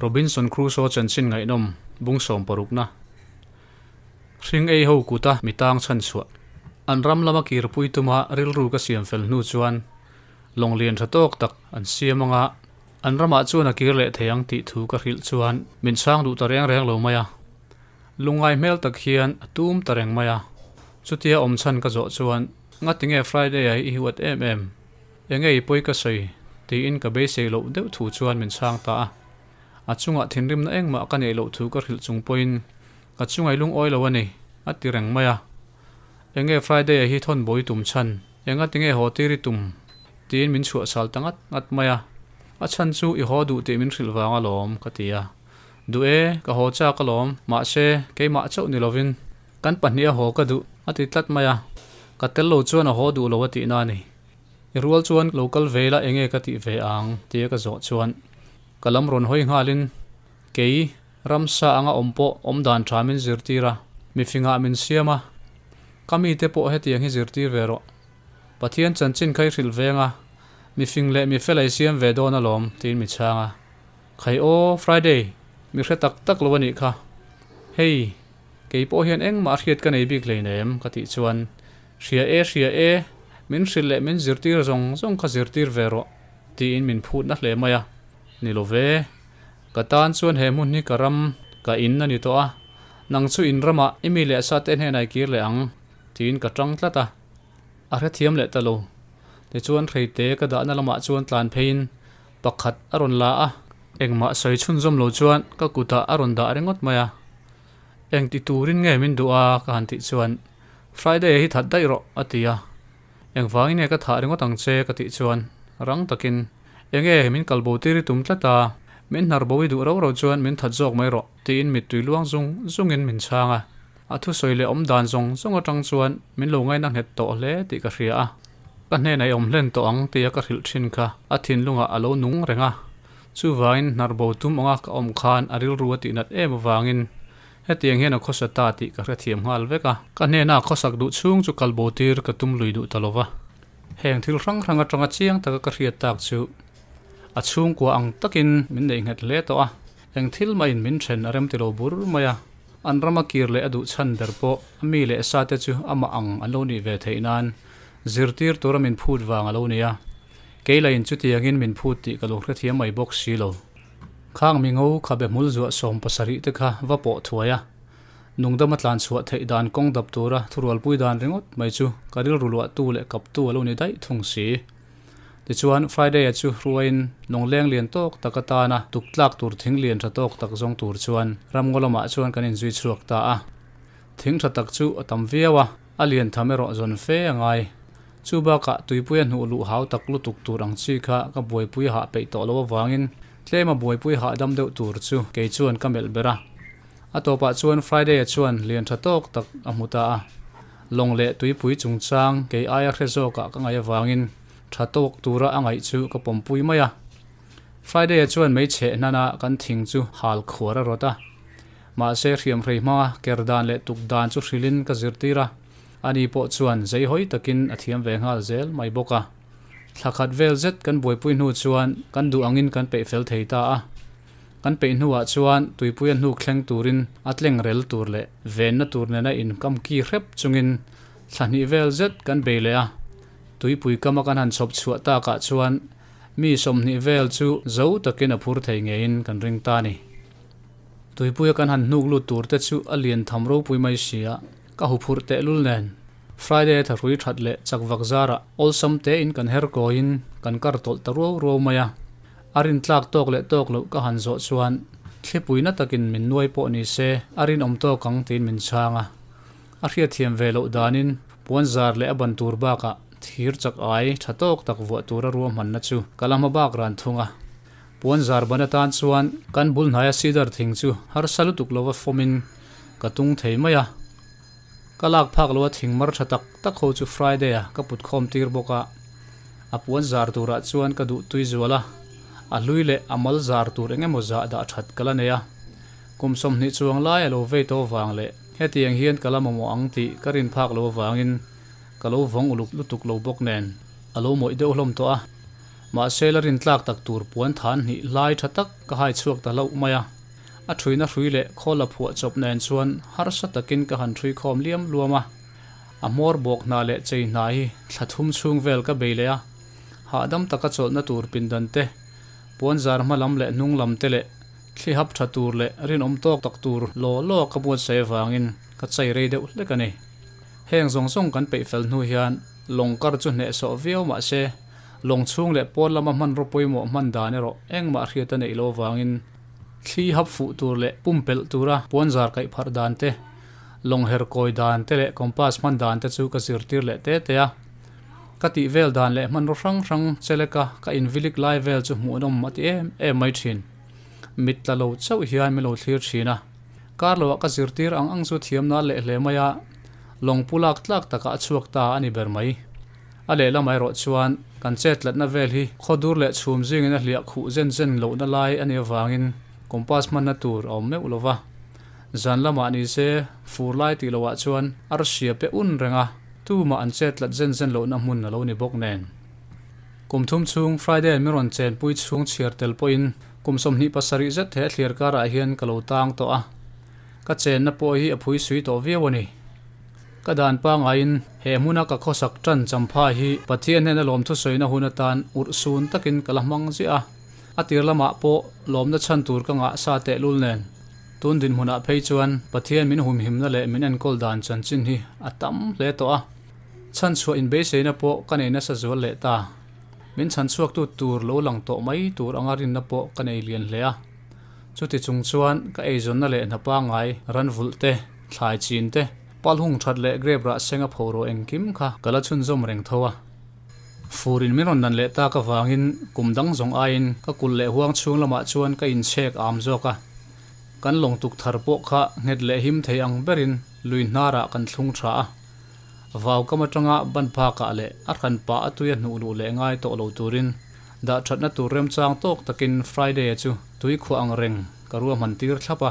Robinson Crusoe chân xin ngay nôm bung som paruk na ring ei ho kuta mitang chan chua an ram lama kir pui tuma ril ru ka siam fel nu chuan long lian tha tok tak an siam anga an rama a na kir le theyang ti thu ka ril chuan min sang du ta reng reng lo maya lungai mel tak hian atum ta reng maya chutia om chan ka zo chuan ngating e friday ai i wat mm engei poi ka sei ti in ka be se lo deuh thu chuan min sang ta a chungah thinrim na engmah ka nei lo thu ka hril chung poin ka chungai lung oi lo ani e a ti reng mai a enge friday hi thon boi tum chan enga tinge ho ti ri tum tin min chu sal tangat ngat mai a a chan chu i ho du te min hril wanga lom ka ti a du e ka ho cha ka lom ma se ke ma chau ni lovin kan pahnia ho ka du a ti tlat mai a ka tel lo chuan a ho du lo wa ti na ni i rual chuan local vela enge ka ti ve ang te ka zo chuan kalam ron hoi ngalin kei ramsa anga ompo omdan thamin zirtira mifinga min siama kami te po heti ang zirtir vero pathian chanchin khai ril venga mifing le mi felai siam ve dona lom tin mi changa khai o friday mi khre tak tak lo ni kha hey ke po hian eng ma khiet ka nei bik le nem ka ti chuan ria e ria e min ril le min zirtir zong zong kha zirtir vero ti in min phut na hle maya ni lo ve tan chuan he mun hi karam ka in na ni to a nang chu in rama emi le sa ten he nai kir le ang tin ka tang tla ta a re thiam le ta lo te chuan rei te ka da na lama ah chuan tlan phein pakhat aron la a engma soi chun zom lo chuan ka kuta aron da rengot maya eng ti turin nge min du a ka han ti chuan friday hi that dai ro atia eng wangin e ka tha rengot ang che ka ti chuan rang takin enge hemin kalbo tiri tumtlata min narbowi du ro ro chuan min thajok mai ro tin mit tui luang zung zungin min changa athu soile om dan zong zong atang chuan min lo ngai na het to le ti ka hria a kan hne nei om hlen to ang ti ka ril thin kha a thin lunga alo nung renga chu vain narbo tum anga ka om khan aril ruwa ti nat em wangin hetiang hian a khosa ta ti ka hra thiam ngal veka kan hne na khosak du chung chu kalbo tir ka tum lui du talowa heng thil rang rang atanga chiang taka ka hria tak chu a chung ko ang takin min nei ngat le to a eng thil mai in min thren arem te lo bur maya an rama kir le adu chan der po mi le sa te chu ama ang alo ni ve theinan zirtir tora min phut wang alo ni a keila in chu tiangin min phut ti ka lo khre thia mai box si lo khang mi ngau kha be mul zuwa som pasari te kha va po thuaya nungda matlan chuwa thei dan kong dap tora thural pui dan ringot mai chu karil rulwa tu le kap tu alo ni dai thung si ti chuan friday a chu hruain longleng lian tok takatana tuklak tur thing lian tha tok tak zong tur chuan ramngolama chuan kan in zui chuak ta a thing tha tak chu atam viawa a lian thamero zon fe angai chu ba ka tuipui an hu lu hau tak lu tuk tur ang chi kha ka boipui ha pe to lo wangin tlema boipui ha dam deuh tur chu ke chuan kamel bera atopa chuan friday a chuan lian tha tok tak a hmuta a longle tuipui chungchang ke aya hre zawka ka ngai wangin thatawk tura angai chu ka pompui maya friday chuan mei che nana kan thing chu hal khora rota ma se riam rei ma kerdan le tukdan chu hrilin ka zirtira ani po chuan zai hoi takin athiam ve ngal zel mai boka thlakhat vel zet kan boipui nu chuan kan du angin kan pe fel thei ta a kan pe nu ah a chuan tuipui an nu khleng turin atleng rel tur le ven na tur na in kam ki rep chungin thani vel zet kan be le a tuipui kama kan han sop chua ta ka chuan mi som ni vel chu zo takin a phur thei ngein kan ring ta ni tuipui kan han nuk lu tur te chu alian thamro pui mai sia ka hu phur te lul nen friday tha rui that le chak vak zara all sam te in kan her ko in kan kar tol ta ro ro maya arin tlak tok le tok lo ka han zo chuan thlipui na takin min noi po ni se arin om to kang tin min changa a hriat thiam velo danin puan zar le aban tur ba ka thir chak ai thatok tak vuah tura ruam han na chu kalama bak ran thunga puan zar bana tan chuan kan bul naya sidar thing chu har salu tuk lova fomin katung thei maya kalak phak lo thing mar thatak tak ho chu friday a kaput khom tir boka a puan zar tura chuan ka du tui zuala a lui le amal zar tur enge mo za da that kala ne ya kum som ni chuang lai lo ve to wang le hetiang hian kalama mo ang ti karin phak lo wangin kalo vong uluk lutuk lo bok nen alo moi deuh hlom to a ma sailor in tlak tak tur puan than ni lai tha tak ka hai chuak ta lo maya a thuina hrui le khola phua chop nen chuan har sa takin ka han thui khom liam luama a mor bok na le chei nai thlathum chung vel ka beile a ha dam taka chol na tur pin dan te puan zar ma lam le nung lam te le khi hap tha tur le rin om tok tak tur lo lo ka buat se wangin ka chei re deuh le ka nei heng zong zong kan pe fel nu hian longkar chu ne so veo ma se long chung le pol lama man ro poi mo man da ne ro eng ma khia ta nei lo wangin khi hap fu tur le pum pel tura pon zar kai phar dan te long her koi dan te le kompas man dan te chu ka sir tir le te te ya ka ti vel dan le man ro rang rang cheleka ka in vilik lai vel chu mu nom ma ti em em mai thin mit la lo chau hian mi lo thlir thina karlo ka sir tir ang ang chu thiam na le hle maya lồng pulak tlak taka chuak ta ani ber mai a le lamai ro chuan kan chet lat na vel hi khodur le chhum jing in anh hliak khu zen zen lo na lai ani wangin kompas man na tur om me ulova zan lama ni se fur lai ti lowa chuan ar sia pe un renga tu mà anh chết lat zen zen lo na mun na lo ni bok nen kum thum chung friday mi ron chen pui chung chiar tel poin kum som ni pasari zet the thlir kara hian kalo tang to a ka chen na po hi aphui sui to ve woni กระดานปางไอินเหมุนักก็สักจันจำพาฮีปัจเจียนเนนลมทุสอยนะหุนตานอุดซูนตะกินกะละมังซีอะอติรละมะโปลมนะชันตูรกะงะซาเตลุลเนนตุนดินหุนะเพยจวนปัจเจียนมินหุมหิมนะเลมินอันกอลดานจันจินฮีอะตัมเลตออะชันชัวอินเบเซนะโปกันเนนะสะจวลเลตามินชันชัวตูตูรโลลังโตไมตูรอังอารินนะโปกันเนเลียนเลอะชุติจุงชวนกะเอจนนะเลนะปางไงรันวุลเตทลายจีนเต palhung that le grebra senga phoro engkim kha kala chun zom reng thowa furin miron nan le ta ka wangin kumdang zong ain ka kul le huang chung lama chuan ka in chek am zoka kan long tuk thar po kha nget le him thei ang berin lui nara kan thlung tha vào cái mặt trăng ban pha cả lệ ắt pa pha tuy nu lu lệ ngai to lầu turin đã chợt nát tu rem trang tốc takin friday chu tuy khu ang reng karu man tir thapa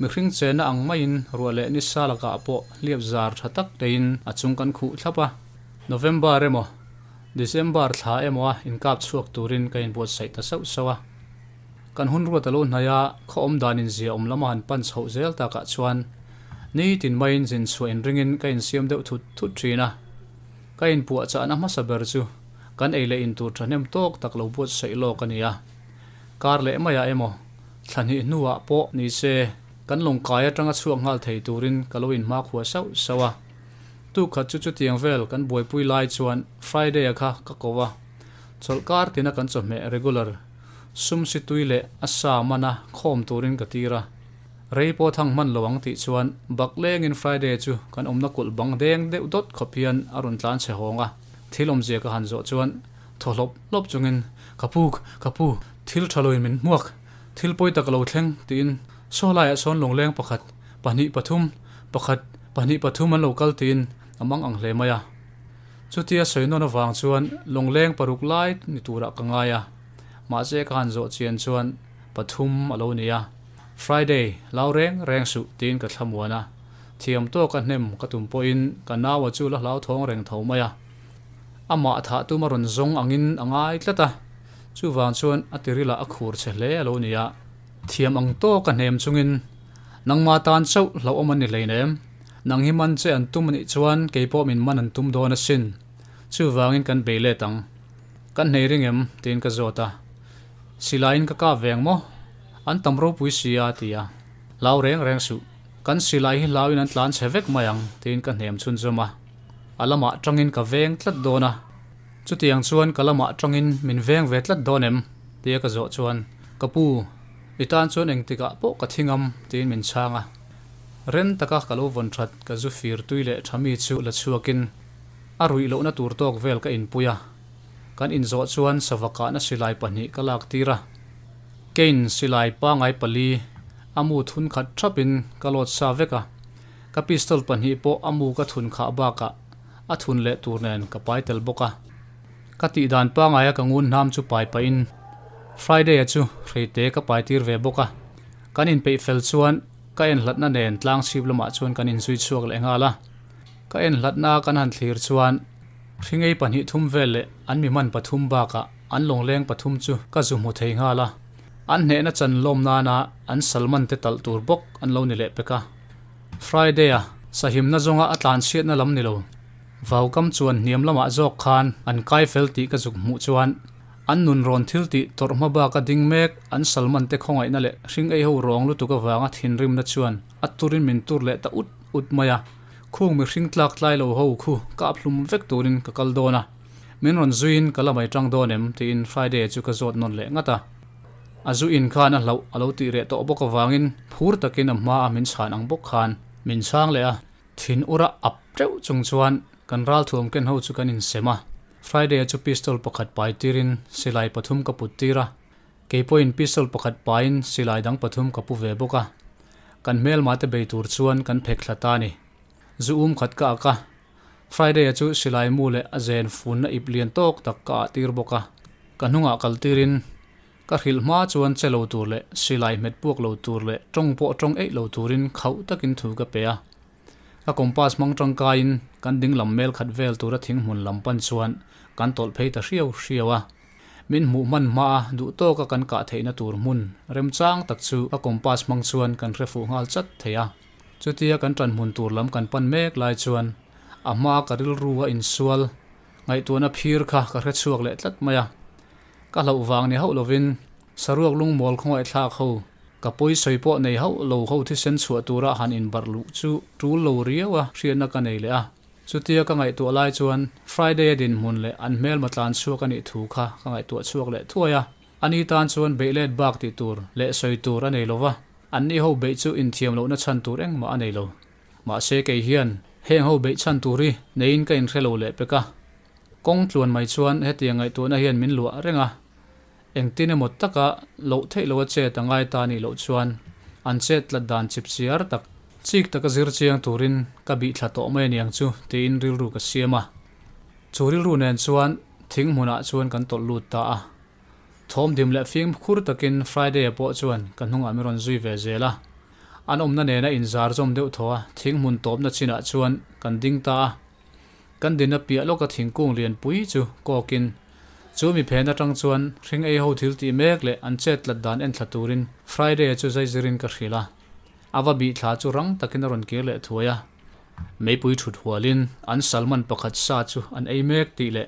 mikring chena angmain ruale ni salaka po liap zar thatak tein achung kan khu thlapa november emo december thla emo in kap chuak turin kain bot sai ta sau sawa kan hun ruwa talo naya kho om in zia om lama han pan chho zel ta ka chuan ni tin in jin chu en ringin kain siam deuh thut thut trina kain puwa cha na ma saber chu kan le in tur thanem tok tak lo bot sai lo kania kar le maya emo thani nuwa po ni se kan lung kaya tanga chuang hal thei turin kaloin ma khua sau sawa tu kha chu chu tiang vel kan boy pui lai chuan friday akha ka kowa cholkar tina kan chaw me regular sum si tuile asa mana khom turin katira rei po thang man lowang ti chuan bakleng in friday chu kan omna kul bang deng deuh dot khopian arun tlan se honga thilom je ka han zo chuan tholop lop chungin kapuk kapu thil thaloi min muak thil poi takalo thleng tin โซลายโซนลงแรงประคัดปานิปทุมประคัดปานิปทุมมันโลกาลตินอมังอังเลมายะชุดที่สวยนนวางชวนลงแรงปรุกไล่นิตูระกังไงยะมาเจกันโจเชียนชวนปทุมอโลเนียฟรายเดย์เล่าเร่งแรงสุตีนกับขมวนะเทียมตัวกันเนมกระตุ่มปอินกันน่าวจูละเล่าท้องแรงเท่ามายะอามาถาตุมารนซงอังอินอังไงละตาชูวางชวนอติริละอักขูรเฉลโลเนีย thiam ang to ka nem chungin nang ma tan chau lo om ani le nem nang hi anh che anh tum anh chuan kpop min man anh tum anh a sin chu in kan bể lệ tang kan nei ring em tin ka zota silain ka ka veng mo an tamro pui sia tia lau reng reng su kan silai hi lawin an tlan chevek mayang tin kan nem chun zoma alama tangin ka veng tlat dona chu tiang chuan in tangin min veng ve tlat donem tia ka zo chuan kapu itan chuan engtika pawh ka thingam tin min changa ren taka kalo von that ka zu fir tuile thami chu la chuakin a rui lo na tur tok vel ka in puya kan in zo chuan savaka ah na silai pahni kalak tira kein silai pa ngai pali amu thun khat thapin kalot sa veka ah. ka pistol pahni po amu ka thun kha ba ka ah. a thun le tur nen ka pai tel boka ka dan pa ngai ka ngun nam chu pai pa in Friday chu rei te ka pai tir ve boka kan in pei fel chuan ka en hlatna nen tlang sip lama chuan kan in zui chuak le nga la ka en hlatna kan han thlir chuan ringei panhi thum vel le an mi man pathum ba ka an long leng pathum chu ka zu mu thei nga la an hne na chan lom na na an salman te tal tur bok an lo ni le peka friday a sahim na zonga atlan siat na lam ni lo vau kam chuan niam lama jok khan an kai fel ti ka zuk mu chuan an nun ron thil ti torma ba ka ding mek an salman te khongai na le hring ei ho rong lu tu ka wanga thin rim na chuan aturin min tur le ta ut ut maya khung mi hring tlak tlai lo ho khu ka phlum vek turin ka kal dona min ron zuin kala mai tang donem ti in friday chu ka zot non le ngata azu in khan a lo alo ti re to boka wangin phur takin ma min san ang bok khan min sang le a thin ura ap treu chung chuan kan ral thum ken ho chu kan in sema Friday chu pistol pakhat pai tirin silai pathum ka put tira keipo pistol pakhat pain silai dang pathum ka pu ve boka kan mel ma te beitur chuan kan phek ni zu khat ka ka Friday chu silai mu le azen fun na iplian tok tak ka tir boka kanunga kal tirin ka khil ma chuan chelo tur le silai met puak lo tur le tong po tong ei lo turin khau takin thu ka pe a ka kompas mang tang kain kan ding lam mel khat vel tur a thing hun lam pan chuan kan tol phei ta hriau hriawa min mu man ma du to ka kan ka theina tur mun rem chang tak chu a kompas mang chuan kan refu ngal chat theya chutia kan tran mun tur lam kan pan mek lai chuan ama karil ruwa in sual ngai tuana phir kha ka hret chuak le tlat maya ka lo wang ni ho lovin saruak lung mol khoi thla kho ka poi soi po nei ho lo ho thi sen chu tura han in bar lu chu tu lo riawa hriana ka nei le a chutia ka ngai tu lai chuan friday din mun le an mel matlan chuak ani thu kha ka ngai tu chuak le thuaya ani tan chuan beilet bak ti tur le soi tur anei lova an ni ho be chu in thiam lo na chan tur eng ma anei lo ma se ke hian heng ho be chan turi nein ka in khelo le peka kong tluan mai chuan hetia ngai tu na hian min lua renga eng tin emot taka lo thei lo che tangai ta ni lo chuan an chet la dan chip siar tak chik taka zir chiang turin kabi thato mai niang chu te in ril ru ka siama chu ril ru nen chuan thing hmuna ah chuan kan tol lut ta a thom dim la fim khur takin friday po chuan kan hung amiron zui ve zela an na ne na inzar zom deuh thaw thing mun top na china ah chuan kan ding ta a kan din na pia loka thingkung lian pui chu kokin chu mi phena tang chuan ring ei ho thil ti mek le an chet lat dan en Turin friday chu zai zirin ka hrila awa bi thla chu rang takin a ron ke le thuaya meipui thut hualin an salman pakhat sa chu an ei mek ti le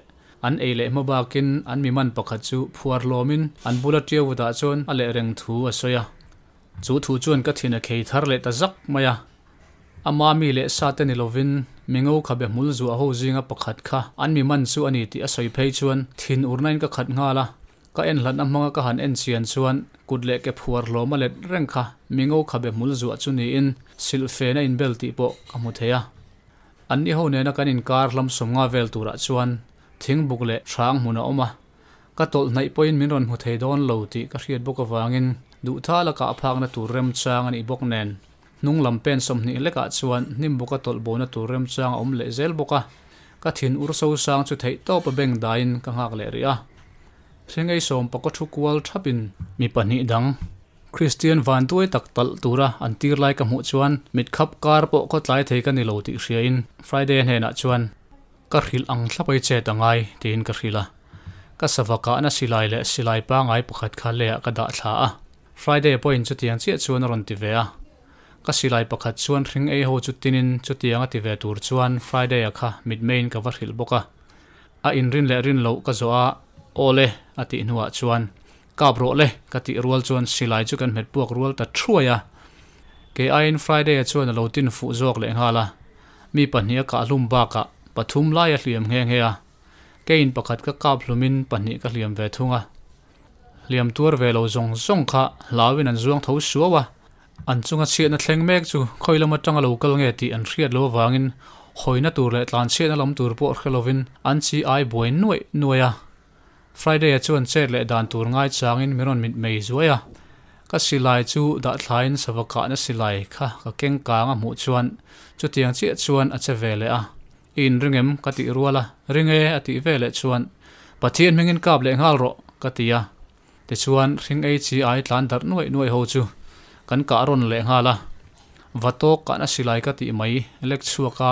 an ei le mabakin an mi miman pakhat chu phuar lomin an bula tia wuda chon a le reng thu a soya chu thu chuan ka thina khei thar le ta zak maya ama mi le sa te ni lovin mingo khabe mul zu a ho zinga pakhat kha an mi man chu ani ti a soi phei chuan thin urnain ka khat nga la ka en lan amanga ka han en sian chuan kudle ke phuar lo malet rengkha mingo khabe mul zuwa chuni in silfena in belti po kamu theya anni ho ne na kan in kar lam somnga vel tura ah chuan thing bukle thrang hmuna oma ka tol nai poin min ron mu thei don lo ti ka hriat boka wangin du tha la ka phak na tur rem chang ani bok nen nung lam pen som ni leka ah chuan nim boka tol bona tur rem chang om le zel boka ka thin ur so sang chu thei top pa beng dain ka ngak le ria sengai som pakawt thu kual thapin mi pahnih dang Christian van tuai tak tal tura an tir lai ka hmu chuan mit khap kar po ko tlai thei ka ni lo ti hriain Friday he na chuan ka ril ang thlapai che tangai tin ka rila ka savaka na silai le silai pa ngai pakhat kha le ka da thla a Friday point chu tiang che chuan ron ti ve a ka silai pakhat chuan ring ei ho chu tinin chu tiang ti ve tur chuan Friday a kha mid main ka var hil boka a in rin le rin lo ka zo a ole ati nuwa chuan kabro le kati rual chuan silai chu kan met puak rual ta thruaya ke ain friday chuan lo tin fu jok le ngala mi pahnia ka lum ba ka ah, pathum lai a hliam nghe nghe a ke in pakhat ka kap hlumin pahni ka hliam ve thunga liam tuar ve lo zong zong kha lawin an zuang tho suwa an chunga chian a thleng mek chu khoilama tanga local nge ti an hriat lo wangin hoina tur le tlan chian a lam tur por khelovin an chi ai boi noi noya Friday a chuan chet le dan tur ngai changin miron mit mei zuaya ka silai chu da thlain savaka na silai kha ka kengkang a mu chuan chutiang chi chuan a chevele a in ringem kati ruala ringe ati vele chuan pathian mingin kap le ngal ro tia. te chuan ring ei chi ai tlan dar noi noi ho chu kan ka ron le ngala vato kana silai kati mai lek chuaka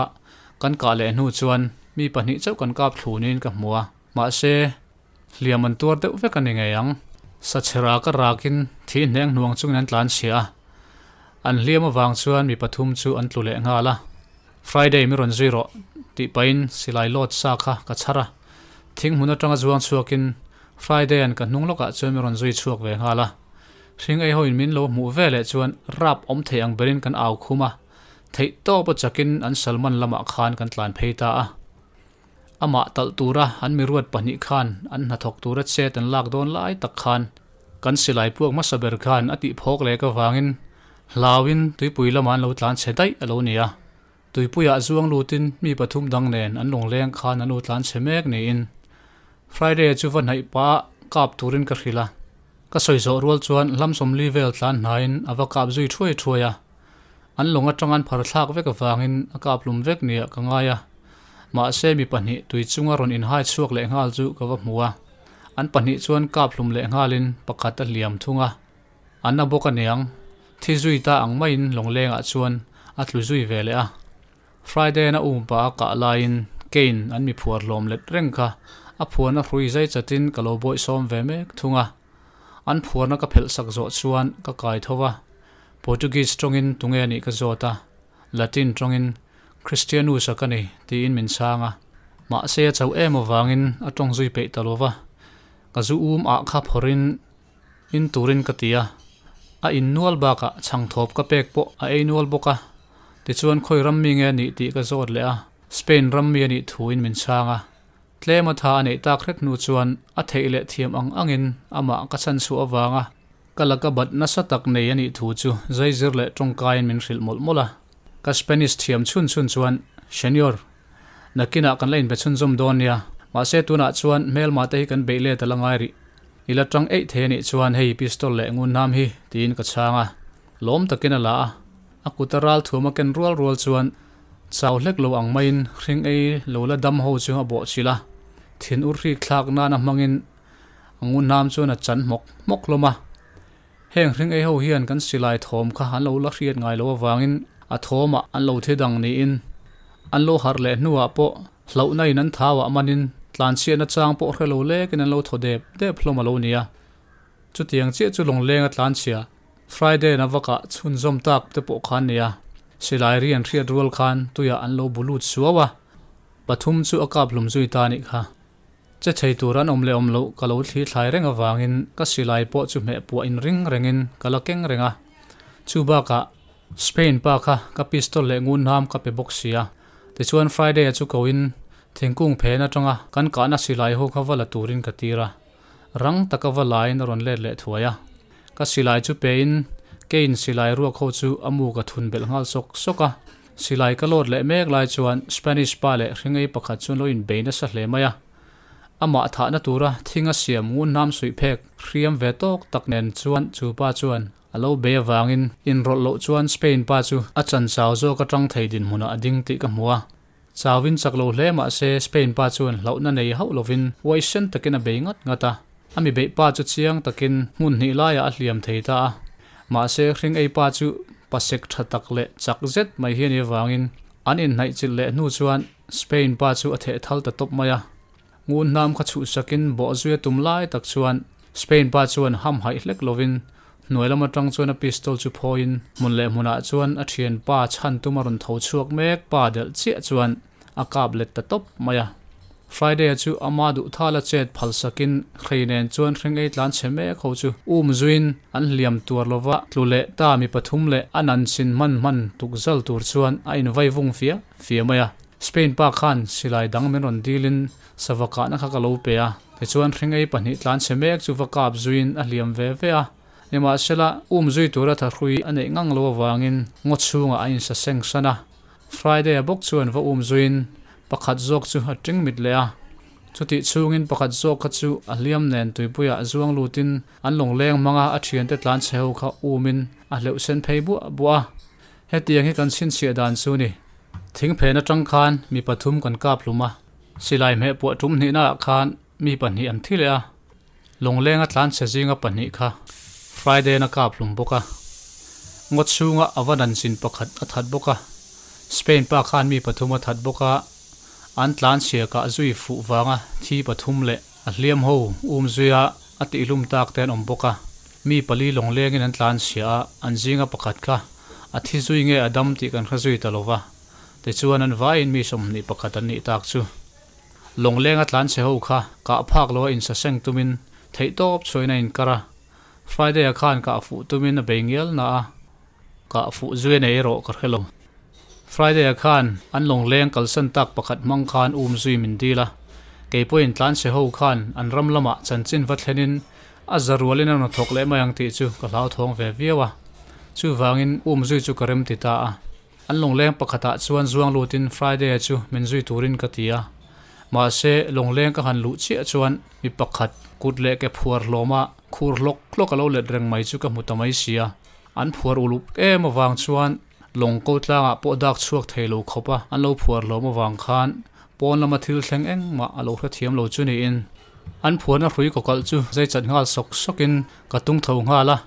kan ka le nu chuan mi pahnih chau kan kap thlunin ka hmua ma se liam an tuar deuh vek ani ngei ang sa chhera ka rakin thi hneng hnuang chungin an tlan sia an liam awang chuan mi pathum chu an tlu le nga la friday mi ron zero ti pain silai lot sa kha ka chhara thing hmun atanga zuang chuakin friday an ka hnung loka chu mi ron zui chuak ve nga la ai ei hoin min lo mu ve le chuan rap om thei ang berin kan au khuma thei to pa chakin an salman lama khan kan tlan phei ta a อามาตัลตูระอันมีรวดปนิขันอันนัทกตูระเชตันลากโดนไล่ตะกขันกันสิไลพวกมัสเบร์ขันอติพกเลก็ฟังินลาวินตุยปุยละมันเราตานเชตัยอโลเนียตุยปุยอาจวงลูตินมีปฐุมดังแนนอันลงแรงขันอันโอตานเชเมกเนียนฟรายเดย์จูฟันไหป้ากับตูรินกับฮิลาก็สวยโซรวลชวนลำสมลีเวลทานไนน์อาวกับจุยช่วยช่วยอันลงอัจฉริยะผาซากเวกฟางินอากาบลุมเวกเนียกังไงอ ma se mi pahnih tui chunga ron in hai chuak le ngal chu ka va hmua an pahnih chuan kap hlum le ngalin pakhat a liam thunga an a bawk a niang thi zui ta ang mai in longlengah chuan a tlu zui ve le a friday na um pa ka lain kein an mi phuar lom let reng kha a phuan a hrui zai chatin kalo boi som ve mek thunga an phuar na ka phel sak zo chuan ka kai thowa portuguese tongin tunge ani ka zota latin tongin Christian u sakani ti in min sanga ma se chau em awangin atong zui pe talova ka zu um a ah kha phorin in turin katia a in nual ba ka chang thop ka pek po a e nual boka ti chuan khoi ram mi nge ni ti ka zot le a spain ram mi ni thuin min sanga tle ma tha ne ta khret nu chuan a theile thiam ang angin ama ka chan su awanga kalaka bat na satak nei ani thu chu zaizir le tongkain min hril mol mola ka spanish thiam chun chun chuan senior nakina kan lain be chun zum don nia ma se tuna chuan mel ma te kan be le talangai ri ila tang ei the ni chuan hei pistol le ngun nam hi tin ka changa lom takina la akutaral thuma ken rual rual chuan chau hlek lo ang main ring ei lo la dam ho chu bo sila thin ur ri thlak na na mangin ngun nam chuan na chan mok mok loma heng ring ei ho hian kan silai thom kha han lo la hriat ngai lo wangin a thoma an lo the dang ni in an lo har le nuwa ah po lo nai nan thawa manin tlan chian a chang po khre lo le kin an lo tho dep de phloma lo nia ah. chu tiang che chu long leng a tlan chia ah. friday na waka chun zom tak te po khan nia silai rian thria rual khan tuya an lo bulut suwa pathum chu akap lum zui ta ni kha che chei turan omle omlo om thi ka lo thli thlai renga wangin ka silai po chu me po in ring rengin kalakeng renga chu ba ka Spain pa kha ka pistol le ngun nam ka pe boxia Te chuan Friday a chu ko in thingkung phe na tonga kan ka na silai ho kha wala turin ka tira rang taka wala ron le le thuaya ka silai chu pe in ke in silai ruak ho chu amu ka thun bel ngal sok sok ka silai ka lot le mek lai chuan Spanish pa le ringei pakha chu lo in beina sa hle maya ama tha na tura thinga siam ngun nam sui phek riam ve tok tak chuan chu pa chuan alo be wangin in rol lo chuan spain pa chu a chan sao zo ka tang thei din huna ading ti ka mua chawin chak hle ma se spain pa chuan lo na nei ho lovin wai sen takin a ngat ngata ami be pa chu chiang takin mun ni la ya a hliam thei ta ma se hring ei pa chu pasek tha tak le chak zet mai hian e wangin an in nai chil le nu chuan spain pa chu a the thal ta top maya ngu nam kha chu sakin bỏ zue tùm lai tak chuan spain ba chuan ham hai hlek lovin noi lama tang chuan a pistol chu phoin mun le muna ah chuan a thian pa chan tumarun tho chuak mek ba del chia chuan a kap let ta top maya Friday chu ama du thala chet phal sakin khreinen chuan ấy ei tlan cheme kho chu um zuin an liam tur lova tlule ta mi lệ an anan sin man man tuk zal tur chuan a in vai vung fia fia maya Spain pa khan silai dang men ron dilin sawaka na kha ka lo pe a te chuan ringai pahnih tlan semek chu vakap zuin a liam ve ve a nima sela um zui tura tha hrui ane ngang lo wangin ngot chunga a in sa seng sana friday a bok chuan va um zuin pakhat zok chu hating mit le a chuti chungin pakhat zok kha chu a liam nen tuipuya zuang lutin an long leng manga a thian te tlan cheu kha umin a leu sen phei bu bu a hetiang hi kan sin sia dan chu ni thing phe na tang khan mi pathum kan kap luma silai me po tum ni na khan mi pan hi an thile a long lenga tlan se jinga pan hi kha friday na kap lum boka ngot chunga awanan sin pakhat athat boka spain pa khan mi pathuma that boka an tlan sia ka zui fu wanga thi pathum le a hliam ho um zuya ati lum tak ten om boka mi pali long lengin an tlan sia an jinga pakhat kha a thi zui nge adam ti kan kha zui talowa te chuan an in mi som ni pakhat an ni tak chu lồng lenga tlan se ho kha ka phak lo in sa seng tumin thei top choina in kara friday a khan ka fu tumin a bengel na ka fu zuen e ro kar helom friday a khan an long leng kal san tak pakhat mang khan um zui min dila ke point tlan se ho khan an ram lama chan chin vathlenin a zarualin an thok le mayang ti chu ka lao thong ve viawa chu wangin um zui chu karem ti ta a an long leng pakhata ah chuan zuang lutin friday A chu men zui turin katia mà sẽ lồng lên các hàn lũ chia chuan mi pakhat cút lệ cái phuar loma khur lok lok alo lệ reng mai chu ka mutamai sia an phuar ulup em wang chuan lồng câu tlanga ah chuộc dak lô thelo khopa an lo phuar mà wang khan pon lama thil thleng eng ma alo hra thiam lo chu ni in an phuar na hrui ko kal dây zai chan sọc sok in ka tung thầu nga là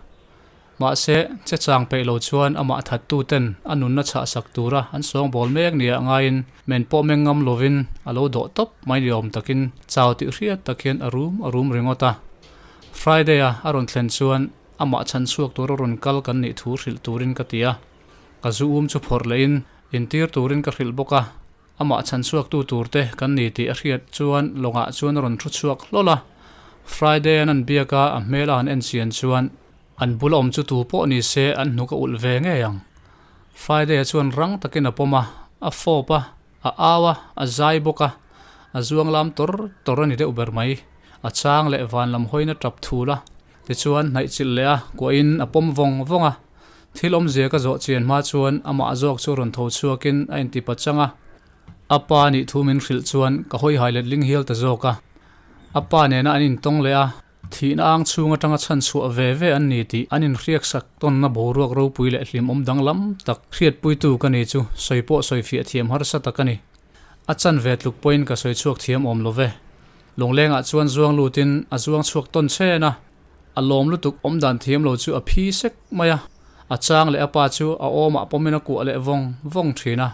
mà sẽ sẽ chàng pe lâu chuan ama thật tu ten anun na cha sak tura an song bol mek nia ngain men po meng ngam lovin alo do top mai riom takin chaw ti hria takin arum arum ringota friday a aron thlen chuan ama chan chuak tur ron kal kan ni thu hril turin ka tia ka zu um chu phor lein in tir turin ka hril boka ama chân chuak tu turte kan ni ti a hriat chuan longa chuan ron thu chuak lola friday anh an biaka a mela an en sian chuan an bula om chu tu po ni se an nu ka ul ve nge yang friday chuan rang takin a poma a pa, a awa a zai boka a zuang lam tor torani de uber mai a chang le van lam hoina tap thula ti chuan nai chil le a ko in a pom vong vonga thil om je ka zo chen ma chuan ama azok chu ron tho chuakin a in ti pachanga apa ni thumin khil chuan ka hoi hailet ling hial ta zoka apa ne na an in tong le a thì na ang chunga tanga chan chu ave ve an ni ti anin riak sak ton na boruak ro pui le hlim om dang lam tak riat pui tu ka ni chu soi po soi fi thiam har sa ta ka ni a chan ve tluk point ka soi chuak thiam om lo ve long lenga chuan zuang lutin a zuang chuak ton che na a lom lu tuk om dan thiam lo chu a phi sek maya a chang le apa chu a oma pomena ku le vong vong thina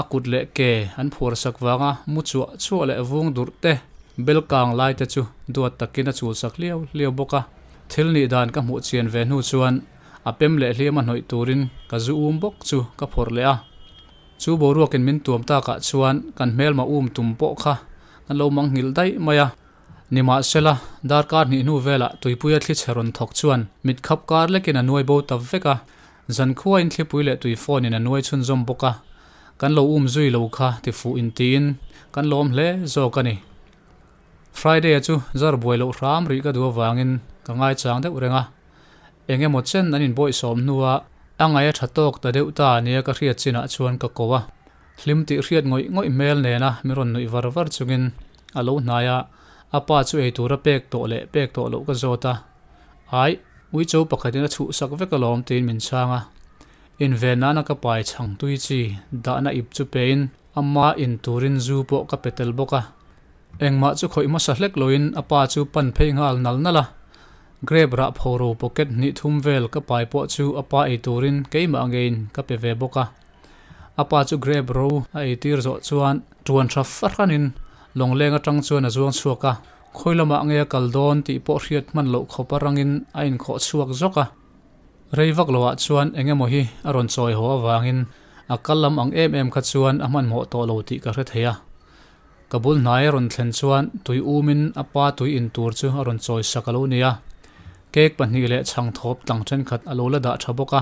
akut le ke an phur sak wanga mu chu chu le vung dur te bel kang lai te chu duat takin a chul sak leo leo boka thil ni dan ka mu chian ve nu chuan a pem le hliam a hnoi turin ka zu um bok chu ka phor le a chu bo ruak in min tuam ta ka chuan kan mel ma um tum po kha kan lo mang ngil dai maya nima ah sela dar kar ni nu vela tuipuya thli cheron thok chuan mit khap kar lekin a noi bo ta veka zan khuwa in thlipui le tui phone in a chun zom boka kan lo um zui lo kha ti fu in tin kan lom hle zo ka ni Friday chu zar boi lo ram ri ka du wangin ka ngai chang de urenga enge mo chen anin boi som nuwa angai thatok ta deu ta ne ka hriat china ah chuan ka kowa hlim ti hriat ngoi ngoi mel ne na miron noi var var chungin alo naya apa chu ei tura pek to le pek to lo ka zota ai ui cho pakhatin a chu sak ve ka lom tin min changa in vena na ka pai chang tui chi da na ip chu pein ama in turin zu po ka petel boka eng ma chu khoi ma sa hlek loin apa chu pan phei ngal nal nala grab ra phoro pocket ni thum vel ka pai po chu apa e turin keima angein ka pe ve boka apa chu grab ro a e tir zo chuan tuan tha farhanin longleng atang chuan a zuang chuaka khoilama ange kaldon ti po hriat man lo khoparangin a in kho chuak zoka reivak lowa chuan engemaw hi aron choi ho awangin a kalam ang em em kha chuan a man mo to lo ti ka hre theya kabul nai ron thlen chuan tui umin apa tui in tur chu ron choi sakalo nia cake pahnih leh chhang thop tlang then khat alola da tha boka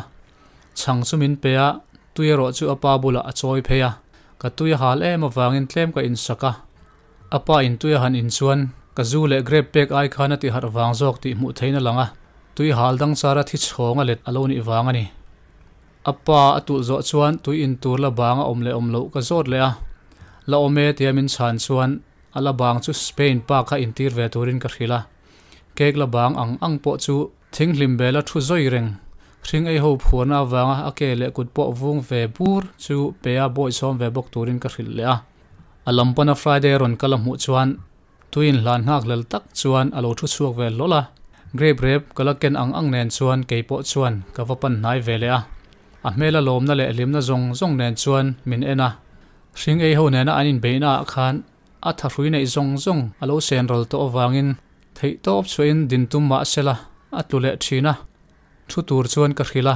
chhang chumin pea tui ro chu apa bula a choi pheya ka tui hal em awangin tlem ka in saka apa in tui han in chuan ka zu le grab pack ai khana ti har wang jok ti mu theina langa tui hal dang sara thi chhonga let alo ni wanga ni apa atu zo chuan tui in tur la banga om le om lo ka zot le a la ome tiamin chan chuan ala bang chu Spain pa ka intir ve turin ka khila kek la bang ang ang po chu thing lim bela thu zoi reng thing ei ho phuan awanga akele kut po vung ve bur chu pea boy som ve bok turin ka khil le a alam pana friday ron kala mu chuan tuin lan ngak lel tak chuan alo thu chuak ve lola grep rep kala ken ang ang nen chuan keipo chuan ka vapan nai ve le a a hmela lom na le lim na zong zong nen chuan min ena Sing ei ho nena anin beina khan a tharhuina i zong zong alo sen rol to wangin thei to op chuin din tum ma sela atlule thina thu tur chuan ka khila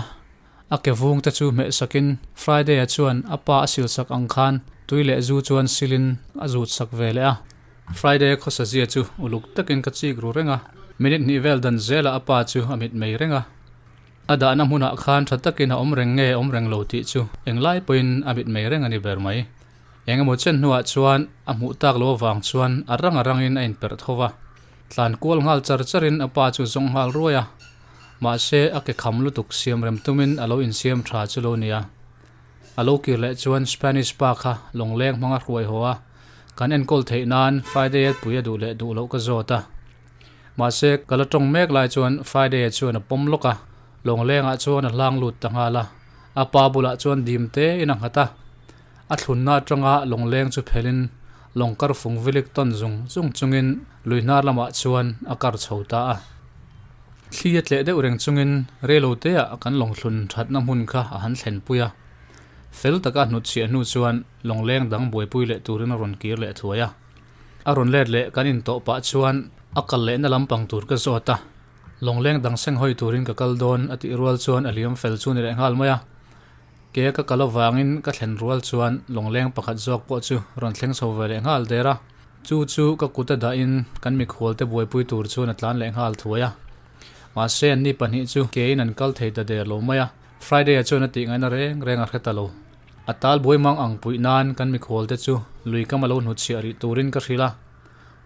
a ke vung ta chu me sakin friday a chuan apa asil sak ang khan tuile zu chuan silin a zut sak vele a friday kho sa zia chu uluk takin ka chi gru renga minute ni vel dan zela apa chu amit mei renga ada na huna khan thatakin a om reng nge om reng lo ti chu englai point amit mei renga ni ber mai engemaw chen hnuah chuan a hmuh tak lo wang chuan a rang a in a inperh thova tlan kual ngal char charin apa chu zong hal ruaya ma se a ke kham lu tuk siam rem tumin alo in siam tha chu lo nia alo ki le chuan spanish pa kha longleng manga ruai hoa kan en kol thei nan friday at puya du le du lo ka zota ma se kala tong mek lai chuan friday chuan a pom loka longleng a chuan a lang lut tanga la apa bula chuan dim te in ang hata a thunna tanga longleng chu phelin longkar fungvilik ton zung chung chungin luina lama ah chuan akar chhota a thli tle de ureng chungin relo te a kan longhlun thatna mun kha a han thlen puya fel taka nu chi nu chuan longleng dang boi pui le turin ron kir le thuaya a ron le le kan in to pa chuan akal le na lampang tur ka zota longleng dang seng hoi turin ka kal don ati rual chuan aliam fel chu ni le ngal maya ke ka kalawangin ka thlen rual chuan longleng pakhat zawk pawh chu ron thleng so ve leh ngal dera chu chu ka kuta da in kan mi khol te buaipui tur chu na tlan leh ngal thuaya ma se an ni pahnih chu ke in an kal thei da der lo maya friday a chu na ti ngai na reng reng a khata lo atal mang ang pui nan kan mi khol te chu lui ka malo nu chi ari turin ka hrila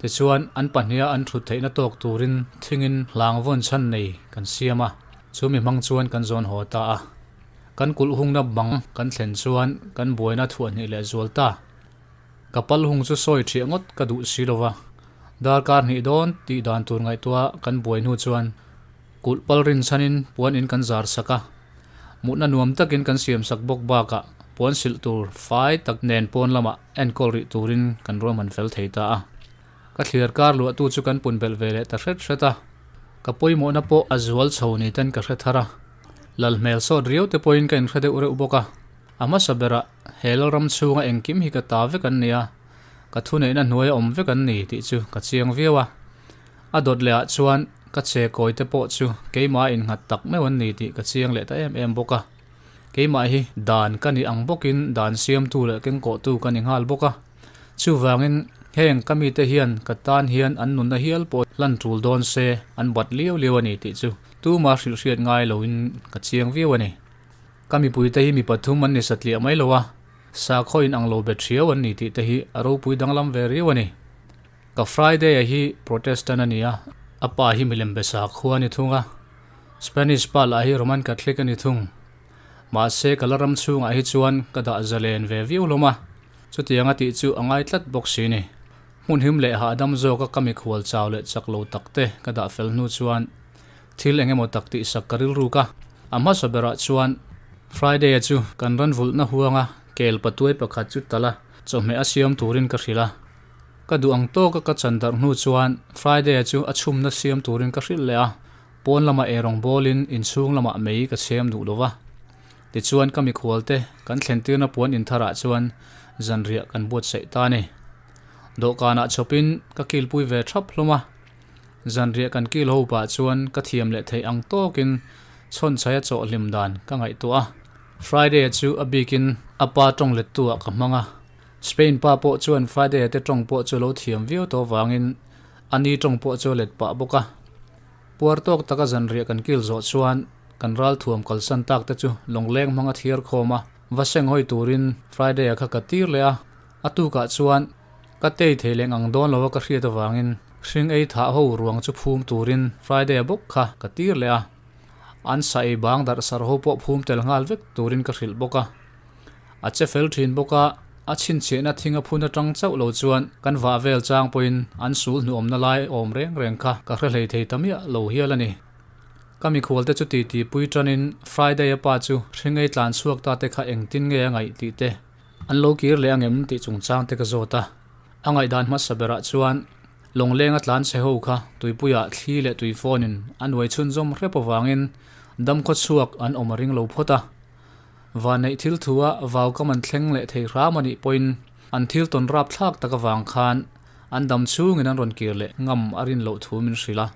te chuan an pahnia an thu thei na tok turin thingin lang von chan nei kan siama chu mi mang chuan kan zon ho ta a kan kul hung na bang kan thlen chuan kan buai na thuan hi le zual ta kapal hung chu soi thi angot ka du silova dar kar ni don ti dan tur ngai tua kan buai nu chuan kul pal rin sanin puan in kan zar saka mutna nuam takin kan siam sak bok ba ka puan sil tur fai tak nen pon lama en kol ri turin kan roman han fel thei ta a ka thlir kar lu tu chu kan pun bel vele ta hret hreta ka poimona po azual chho ni tan ka hret thara lal mel so riau te point ka inkhate ure uboka ama sabera helal ram chunga engkim hi ka ta ve kan nia ka thune na nuai om ve kan ni ti chu ka chiang viwa a dot le chuan ka che koi te po chu keima in ngat tak me wan ni ti ka chiang le ta em em boka keima hi dan ka ni ang bokin dan siam tu le keng ko tu ka ni ngal boka chu wangin heng kami te hian ka tan hian an nun na hial po lan tul don se an bat liu liu ani ti chu tu ma hril hriat ngai lo in ka chiang viu ani kami pui te hi mi pathum an ni satli amai lowa sa kho in ang lo be thriau an ni ti te hi aro pui danglam ve riu ani ka friday hi protest protestant ania apa hi milem be sa kho ani thunga spanish pa la hi roman catholic ani thung ma se kalaram chung a hi chuan kada zalen ve viu loma chutianga ti chu angai tlat boxi ni mun him le ha adam zo ka kami khwal chaw le chak lo takte kada fel nu chuan thil engemaw tak tih sak ka rilru ka ama saberah chuan friday a chu kan ran vulhna huanga kel patuai pakhat chu tala chawhmeh a siam turin ka hrila ka duang to ka ka chandar hnu chuan friday a chu a chhumna siam turin ka hril le a pawn lama erong bolin inchung lama mei ka chem du lova ti chuan kami khualte kan thlentirna puan in thara ah chuan zanria kan buat sei ta ni e. dawhkanah chhopin ka kilpui ve thap hlawma zan ria kan ki lo pa chuan ka thiam le thei ang tokin chon chaya cho lim dan ka ngai to a friday chu abikin apa tong le tu ka manga spain pa po chuan friday te tong po chu lo thiam view to wangin ani tong po chu let pa boka puartok taka zan ria kan kil zo chuan kan ral thuam kal san tak te chu longleng manga thier khoma waseng hoi turin friday kha ka tir le a atu ka chuan ka te theleng ang don khí ka vàng in hring ei tha ho ruang chu phum turin friday bok kha ka tir le a an sa ei bang dar sar ho po phum tel ngal vek turin ka hril boka a che fel thin boka a chin che na thinga phuna tang chau lâu chuan kan va vel chang poin an sul nu om na lai om reng reng kha ka hre lei thei tamia lo hial ani kami khol te chu ti ti pui tranin friday pa chu hringei tlan chuak ta te kha engtin nge ngai ti te an lo kir le angem ti chung chang te ka zota angai dan ma sabera chuan lồng lenga tlan se ho kha tuipuya thli le tui phone in anwai chun zom repawangin dam kho chuak an omaring lo phota và nei thil thua vào ka man thleng le thei ra mani point an thil ton rap thak taka wang khan an dam chu ngin an ron kir le ngam arin lo thu min srila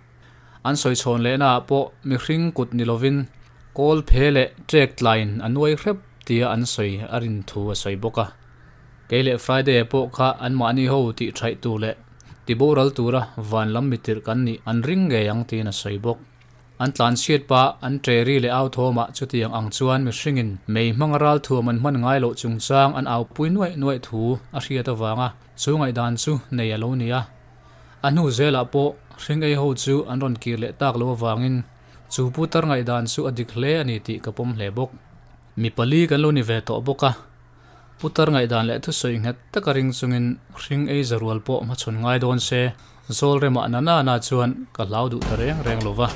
an soi chon le na po mi hring kut ni lovin kol phe le track line an wai rep tia an soi arin thu a soi boka kele friday po kha an ma ni ho ti thai tu le tiboral tura van lam mitir kan ni an ring ge yang tin a soibok an tlan siet pa an tre ri le au thoma chuti ang ang chuan mi hringin mei mangaral thum an man ngai lo chung sang an au pui noi noi thu a hria ta wanga à. chungai dan chu nei alo à nia anu à. zela po hring ei ho chu an ron kir le tak lo wangin chu putar ngai dan chu adik hle ani ti kapom hle bok mi pali kan lo ni ve to boka putar ngai dan le thu soi ngat tak ring chungin ring ei zarual po ma chon ngai don se zol re ma na na na chuan ka lau du tare reng lova